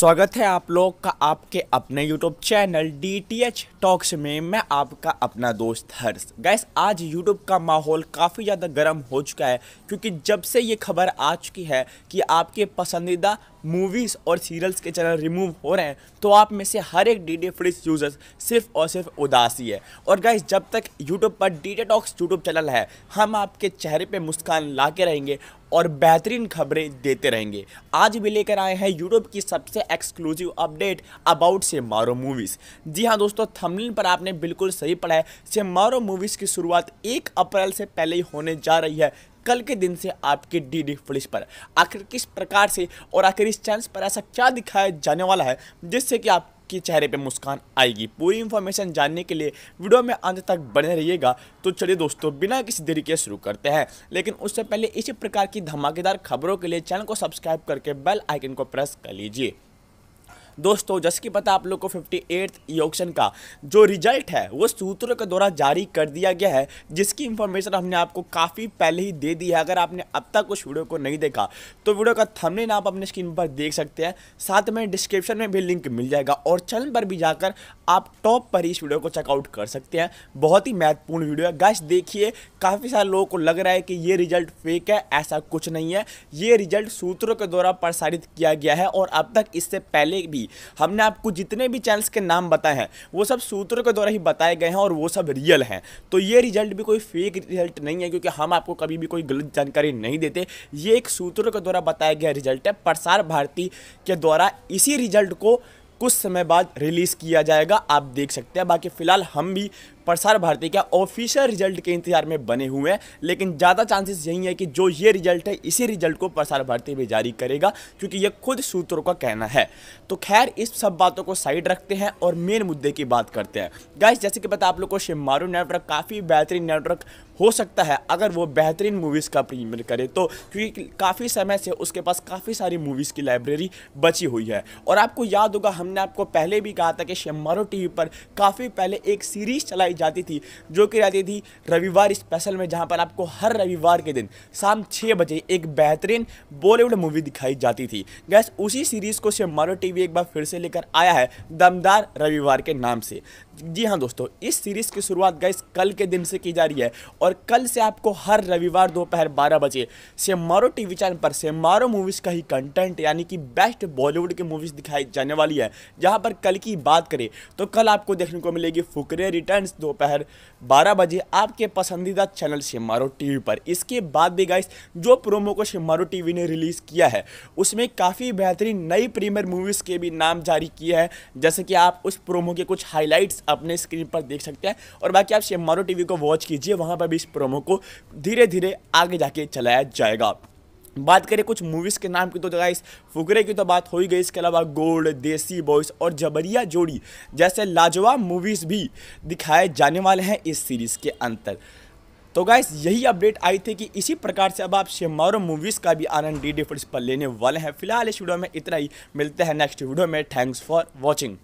स्वागत है आप लोग का आपके अपने YouTube channel D T H talks में मैं आपका अपना दोस्त हर्ष गैस आज YouTube का माहौल काफ़ी ज़्यादा गर्म हो चुका है क्योंकि जब से ये खबर आ चुकी है कि आपके पसंदीदा मूवीज़ और सीरियल्स के चैनल रिमूव हो रहे हैं तो आप में से हर एक डी डी फ्रिज यूज़र्स सिर्फ और सिर्फ उदासी है और गैस जब तक यूट्यूब पर D T talks YouTube channel है हम आपके चेहरे पर मुस्कान ला के रहेंगे और बेहतरीन खबरें देते रहेंगे आज भी लेकर आए हैं यूरोप की सबसे एक्सक्लूसिव अपडेट अबाउट से मारो मूवीज़ जी हाँ दोस्तों थमलिन पर आपने बिल्कुल सही पढ़ा है से मारो मूवीज़ की शुरुआत एक अप्रैल से पहले ही होने जा रही है कल के दिन से आपके डी डी पुलिस पर आखिर किस प्रकार से और आखिर इस चैनल पर ऐसा क्या दिखाया जाने वाला है जिससे कि आप आपके चेहरे पे मुस्कान आएगी पूरी इन्फॉर्मेशन जानने के लिए वीडियो में अंत तक बने रहिएगा तो चलिए दोस्तों बिना किसी देरी के शुरू करते हैं लेकिन उससे पहले इसी प्रकार की धमाकेदार खबरों के लिए चैनल को सब्सक्राइब करके बेल आइकन को प्रेस कर लीजिए दोस्तों जैसे कि पता आप लोग को फिफ्टी एट योगशन का जो रिजल्ट है वो सूत्रों के द्वारा जारी कर दिया गया है जिसकी इन्फॉर्मेशन हमने आपको काफ़ी पहले ही दे दी है अगर आपने अब तक उस वीडियो को नहीं देखा तो वीडियो का थंबनेल आप अपने स्क्रीन पर देख सकते हैं साथ में डिस्क्रिप्शन में भी लिंक मिल जाएगा और चैनल पर भी जाकर आप टॉप पर ही इस वीडियो को चेकआउट कर सकते हैं बहुत ही महत्वपूर्ण वीडियो है गैस देखिए काफ़ी सारे लोगों को लग रहा है कि ये रिजल्ट फेक है ऐसा कुछ नहीं है ये रिजल्ट सूत्रों के द्वारा प्रसारित किया गया है और अब तक इससे पहले भी हमने आपको जितने भी चैनल्स के नाम बताए हैं वो सब सूत्रों के द्वारा ही बताए गए हैं और वो सब रियल हैं तो ये रिजल्ट भी कोई फेक रिजल्ट नहीं है क्योंकि हम आपको कभी भी कोई गलत जानकारी नहीं देते ये एक सूत्रों के द्वारा बताया गया रिजल्ट है प्रसार भारती के द्वारा इसी रिजल्ट को कुछ समय बाद रिलीज़ किया जाएगा आप देख सकते हैं बाकी फ़िलहाल हम भी प्रसार भारती का ऑफिशियल रिजल्ट के इंतजार में बने हुए हैं लेकिन ज़्यादा चांसेस यही है कि जो ये रिजल्ट है इसी रिजल्ट को प्रसार भारती भी जारी करेगा क्योंकि ये खुद सूत्रों का कहना है तो खैर इस सब बातों को साइड रखते हैं और मेन मुद्दे की बात करते हैं गाइस जैसे कि पता आप लोग को शिमारू नेटवर्क काफ़ी बेहतरीन नेटवर्क हो सकता है अगर वो बेहतरीन मूवीज़ का प्रीमियर करे तो क्योंकि काफ़ी समय से उसके पास काफ़ी सारी मूवीज़ की लाइब्रेरी बची हुई है और आपको याद होगा हमने आपको पहले भी कहा था कि शेमारो टीवी पर काफ़ी पहले एक सीरीज़ चलाई जाती थी जो कि रहती थी रविवार स्पेशल में जहाँ पर आपको हर रविवार के दिन शाम छः बजे एक बेहतरीन बॉलीवुड मूवी दिखाई जाती थी गैस उसी सीरीज़ को से मारो टीवी एक बार फिर से लेकर आया है दमदार रविवार के नाम से जी हाँ दोस्तों इस सीरीज़ की शुरुआत गैस कल के दिन से की जा रही है और कल से आपको हर रविवार दोपहर बारह बजे से मारो टीवी चैनल पर से मारो मूवीज़ का ही कंटेंट यानी कि बेस्ट बॉलीवुड की मूवीज़ दिखाई जाने वाली है जहाँ पर कल की बात करें तो कल आपको देखने को मिलेगी फुकरे रिटर्न्स दो दोपहर बारह बजे आपके पसंदीदा चैनल शिमारो टीवी पर इसके बाद भी गाइस जो प्रोमो को शिमारो टीवी ने रिलीज़ किया है उसमें काफ़ी बेहतरीन नई प्रीमियर मूवीज़ के भी नाम जारी किए हैं जैसे कि आप उस प्रोमो के कुछ हाईलाइट्स अपने स्क्रीन पर देख सकते हैं और बाकी आप शिमारो टीवी को वॉच कीजिए वहाँ पर भी इस प्रोमो को धीरे धीरे आगे जाके चलाया जाएगा बात करें कुछ मूवीज़ के नाम की तो गाइस फुकरे की तो बात हो ही गई इसके अलावा गोल्ड देसी बॉयस और जबरिया जोड़ी जैसे लाजवाब मूवीज़ भी दिखाए जाने वाले हैं इस सीरीज़ के अंतर तो गाइस यही अपडेट आई थी कि इसी प्रकार से अब आप शेमारो मूवीज़ का भी आनंद डी डी पर लेने वाले हैं फिलहाल इस वीडियो में इतना ही मिलते हैं नेक्स्ट वीडियो में थैंक्स फॉर वॉचिंग